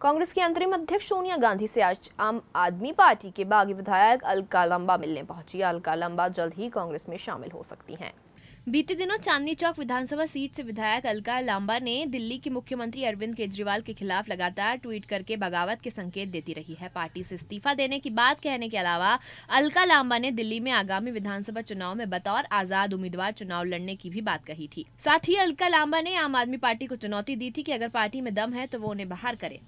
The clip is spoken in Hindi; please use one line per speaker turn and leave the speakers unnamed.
कांग्रेस के अंतरिम अध्यक्ष सोनिया गांधी से आज आम आदमी पार्टी के बागी विधायक अलका लंबा मिलने पहुंची अलका लंबा जल्द ही कांग्रेस में शामिल हो सकती हैं बीते दिनों चांदनी चौक विधानसभा सीट से विधायक अलका लांबा ने दिल्ली के मुख्यमंत्री अरविंद केजरीवाल के खिलाफ लगातार ट्वीट करके बगावत के संकेत देती रही है पार्टी से इस्तीफा देने की बात कहने के अलावा अलका लांबा ने दिल्ली में आगामी विधानसभा चुनाव में बतौर आजाद उम्मीदवार चुनाव लड़ने की भी बात कही थी साथ ही अलका लांबा ने आम आदमी पार्टी को चुनौती दी थी की अगर पार्टी में दम है तो वो उन्हें बाहर करे